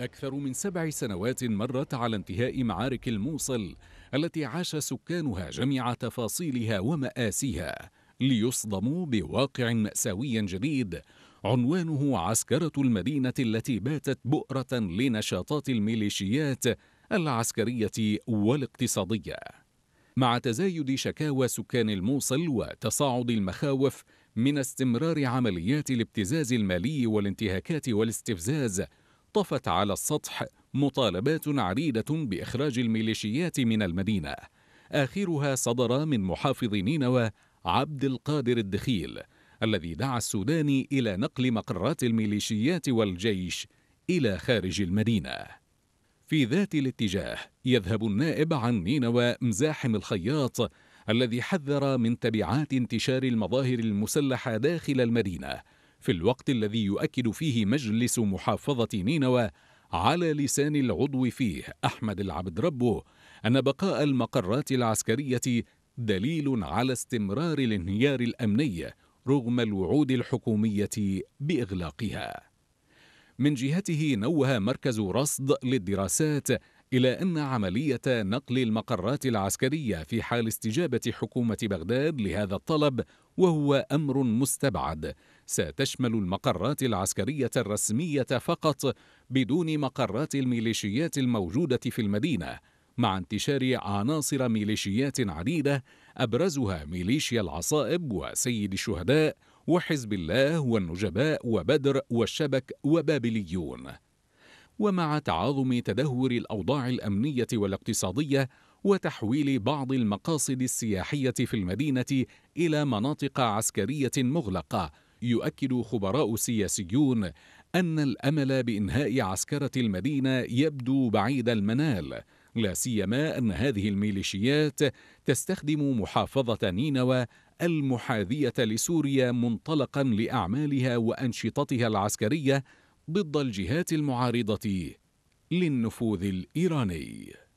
أكثر من سبع سنوات مرت على انتهاء معارك الموصل التي عاش سكانها جميع تفاصيلها ومآسيها ليصدموا بواقع مأساوي جديد عنوانه عسكرة المدينة التي باتت بؤرة لنشاطات الميليشيات العسكرية والاقتصادية. مع تزايد شكاوى سكان الموصل وتصاعد المخاوف من استمرار عمليات الابتزاز المالي والانتهاكات والاستفزاز طفت على السطح مطالبات عديدة بإخراج الميليشيات من المدينة آخرها صدر من محافظ نينوى عبد القادر الدخيل الذي دعا السوداني إلى نقل مقرات الميليشيات والجيش إلى خارج المدينة في ذات الاتجاه يذهب النائب عن نينوى مزاحم الخياط الذي حذر من تبعات انتشار المظاهر المسلحة داخل المدينة في الوقت الذي يؤكد فيه مجلس محافظة نينوى على لسان العضو فيه أحمد العبد ربه أن بقاء المقرات العسكرية دليل على استمرار الانهيار الأمني رغم الوعود الحكومية بإغلاقها. من جهته نوه مركز رصد للدراسات إلى أن عملية نقل المقرات العسكرية في حال استجابة حكومة بغداد لهذا الطلب وهو أمر مستبعد ستشمل المقرات العسكرية الرسمية فقط بدون مقرات الميليشيات الموجودة في المدينة مع انتشار عناصر ميليشيات عديدة أبرزها ميليشيا العصائب وسيد الشهداء وحزب الله والنجباء وبدر والشبك وبابليون ومع تعاظم تدهور الأوضاع الأمنية والاقتصادية وتحويل بعض المقاصد السياحية في المدينة إلى مناطق عسكرية مغلقة يؤكد خبراء سياسيون أن الأمل بإنهاء عسكرة المدينة يبدو بعيد المنال لا سيما أن هذه الميليشيات تستخدم محافظة نينوى المحاذية لسوريا منطلقا لأعمالها وأنشطتها العسكرية ضد الجهات المعارضة للنفوذ الإيراني